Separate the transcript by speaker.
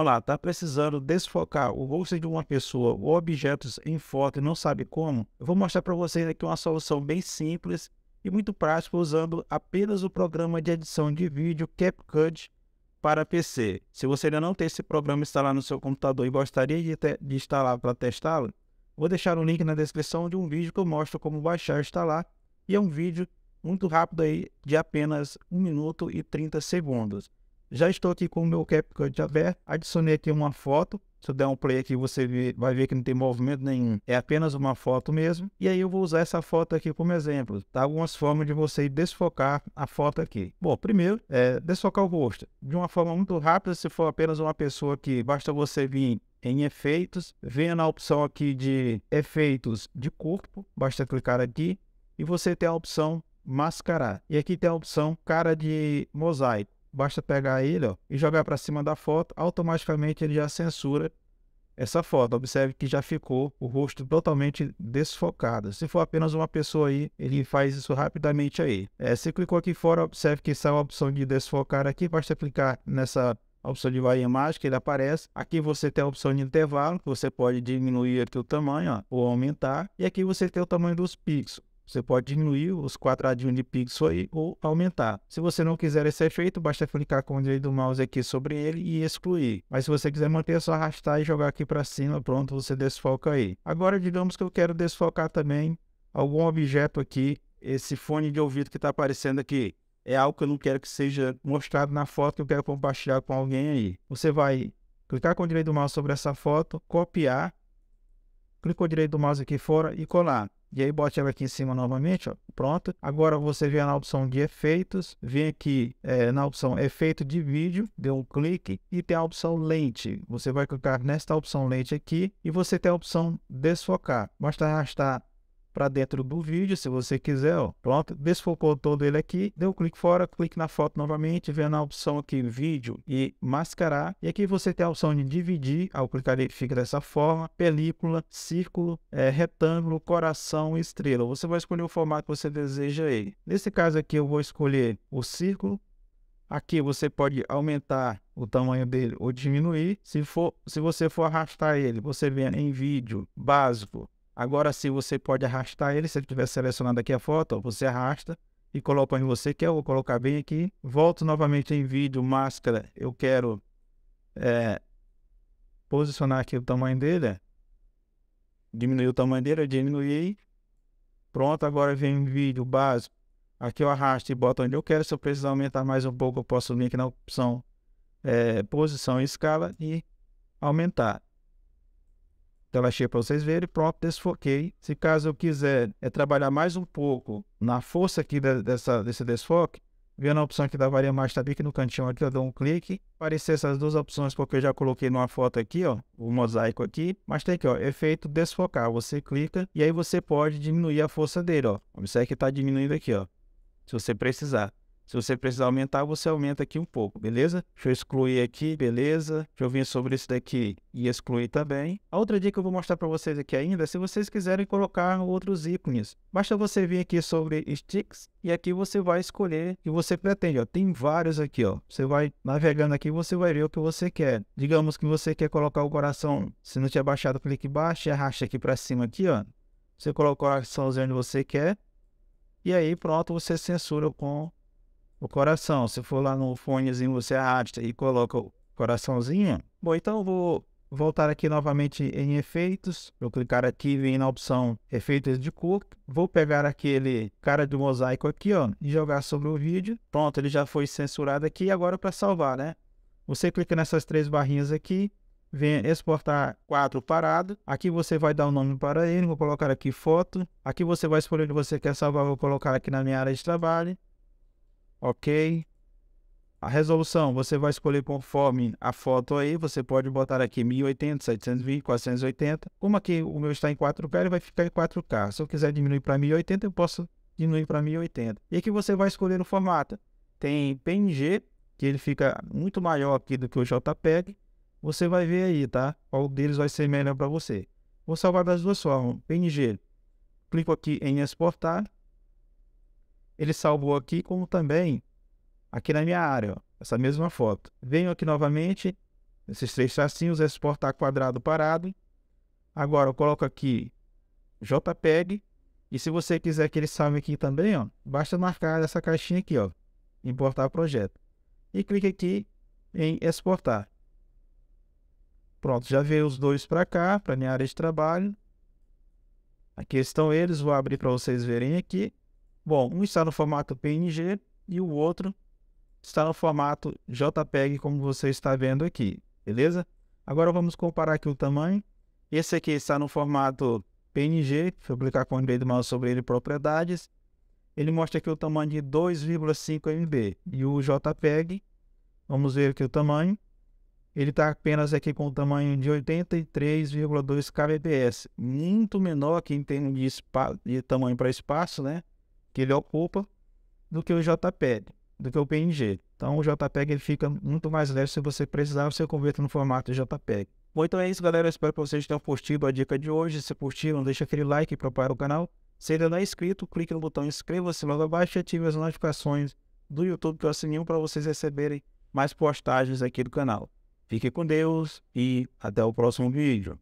Speaker 1: Olha lá, está precisando desfocar o rosto de uma pessoa ou objetos em foto e não sabe como? Eu vou mostrar para vocês aqui uma solução bem simples e muito prática usando apenas o programa de edição de vídeo CapCut para PC. Se você ainda não tem esse programa instalado no seu computador e gostaria de, de instalar para testá-lo, vou deixar o um link na descrição de um vídeo que eu mostro como baixar e instalar. E é um vídeo muito rápido aí, de apenas 1 minuto e 30 segundos. Já estou aqui com o meu CapCut aberto, adicionei aqui uma foto. Se eu der um play aqui, você vai ver que não tem movimento nenhum. É apenas uma foto mesmo. E aí eu vou usar essa foto aqui como exemplo. Tá? Algumas formas de você desfocar a foto aqui. Bom, primeiro, é desfocar o rosto. De uma forma muito rápida, se for apenas uma pessoa aqui, basta você vir em efeitos. Venha na opção aqui de efeitos de corpo. Basta clicar aqui. E você tem a opção mascarar. E aqui tem a opção cara de mosaico basta pegar ele ó, e jogar para cima da foto, automaticamente ele já censura essa foto. Observe que já ficou o rosto totalmente desfocado. Se for apenas uma pessoa aí, ele faz isso rapidamente aí. É, se clicou aqui fora, observe que sai a opção de desfocar aqui, basta clicar nessa a opção de varia mágica, ele aparece. Aqui você tem a opção de intervalo, você pode diminuir aqui o tamanho ó, ou aumentar. E aqui você tem o tamanho dos pixels. Você pode diminuir os quadradinhos de pixel aí ou aumentar. Se você não quiser esse efeito, basta clicar com o dedo do mouse aqui sobre ele e excluir. Mas se você quiser manter, é só arrastar e jogar aqui para cima, pronto, você desfoca aí. Agora, digamos que eu quero desfocar também algum objeto aqui, esse fone de ouvido que está aparecendo aqui. É algo que eu não quero que seja mostrado na foto que eu quero compartilhar com alguém aí. Você vai clicar com o direito do mouse sobre essa foto, copiar, clicar com o direito do mouse aqui fora e colar. E aí bote ela aqui em cima novamente, ó. pronto. Agora você vem na opção de efeitos, vem aqui é, na opção efeito de vídeo, dê um clique e tem a opção lente. Você vai clicar nesta opção lente aqui e você tem a opção desfocar. Basta arrastar para dentro do vídeo, se você quiser, ó. Pronto, desfocou todo ele aqui, deu um clique fora, clique na foto novamente, vem na opção aqui vídeo e mascarar. E aqui você tem a opção de dividir, ao clicar ele fica dessa forma, película, círculo, é, retângulo, coração estrela. Você vai escolher o formato que você deseja aí. Nesse caso aqui eu vou escolher o círculo, Aqui você pode aumentar o tamanho dele ou diminuir. Se, for, se você for arrastar ele, você vem em vídeo básico, Agora, se você pode arrastar ele, se ele tiver selecionado aqui a foto, você arrasta e coloca onde você, quer. eu vou colocar bem aqui. Volto novamente em vídeo, máscara, eu quero é, posicionar aqui o tamanho dele. Diminuiu o tamanho dele, eu diminuí. Pronto, agora vem em vídeo básico. Aqui eu arrasto e boto onde eu quero. Se eu precisar aumentar mais um pouco, eu posso vir aqui na opção é, posição e escala e aumentar tela cheia para vocês verem, próprio desfoquei. Se caso eu quiser é trabalhar mais um pouco na força aqui dessa, desse desfoque, vendo a opção aqui da varia mais tá aqui no cantinho aqui, eu dou um clique, aparecer essas duas opções porque eu já coloquei numa foto aqui, ó, o mosaico aqui, mas tem aqui, ó, efeito desfocar, você clica e aí você pode diminuir a força dele, ó, observe que tá diminuindo aqui, ó, se você precisar. Se você precisar aumentar, você aumenta aqui um pouco, beleza? Deixa eu excluir aqui, beleza? Deixa eu vir sobre isso daqui e excluir também. A outra dica que eu vou mostrar para vocês aqui ainda é se vocês quiserem colocar outros ícones. Basta você vir aqui sobre Sticks e aqui você vai escolher o que você pretende. Ó. Tem vários aqui, ó. Você vai navegando aqui você vai ver o que você quer. Digamos que você quer colocar o coração. Se não tiver baixado, clique baixo e arraste aqui para cima aqui, ó. Você coloca o coraçãozinho onde você quer. E aí pronto, você censura com o coração. Se for lá no fonezinho, você arrasta e coloca o coraçãozinho. Bom, então vou voltar aqui novamente em efeitos. Vou clicar aqui e na opção efeitos de cor. Vou pegar aquele cara de mosaico aqui, ó, e jogar sobre o vídeo. Pronto, ele já foi censurado aqui. Agora para salvar, né? Você clica nessas três barrinhas aqui, vem exportar quadro parado. Aqui você vai dar o um nome para ele, vou colocar aqui foto. Aqui você vai escolher onde você quer salvar, vou colocar aqui na minha área de trabalho ok? A resolução você vai escolher conforme a foto aí, você pode botar aqui 1080, 720, 480. Como aqui o meu está em 4K, ele vai ficar em 4K. Se eu quiser diminuir para 1080, eu posso diminuir para 1080. E aqui você vai escolher o formato. Tem PNG, que ele fica muito maior aqui do que o JPEG. Você vai ver aí, tá? Qual deles vai ser melhor para você. Vou salvar das duas formas, PNG. Clico aqui em exportar ele salvou aqui, como também aqui na minha área, ó, essa mesma foto. Venho aqui novamente, esses três tracinhos, exportar é quadrado parado. Agora eu coloco aqui JPEG. E se você quiser que ele salve aqui também, ó, basta marcar essa caixinha aqui, ó, importar projeto. E clique aqui em exportar. Pronto, já veio os dois para cá, para minha área de trabalho. Aqui estão eles, vou abrir para vocês verem aqui. Bom, um está no formato PNG e o outro está no formato JPEG, como você está vendo aqui, beleza? Agora vamos comparar aqui o tamanho. Esse aqui está no formato PNG, Vou clicar com o dedo do mouse sobre ele, propriedades, ele mostra aqui o tamanho de 2,5 MB. E o JPEG, vamos ver aqui o tamanho, ele está apenas aqui com o tamanho de 83,2 kbps, muito menor aqui em termos de, de tamanho para espaço, né? que ele ocupa do que o JPEG, do que o PNG. Então o JPEG ele fica muito mais leve se você precisar, você converte no formato JPEG. Bom, então é isso, galera. Eu espero que vocês tenham curtido a dica de hoje. Se curtiram, deixa aquele like para o canal. Se ainda não é inscrito, clique no botão inscreva-se logo abaixo e ative as notificações do YouTube que é o sininho para vocês receberem mais postagens aqui do canal. Fique com Deus e até o próximo vídeo.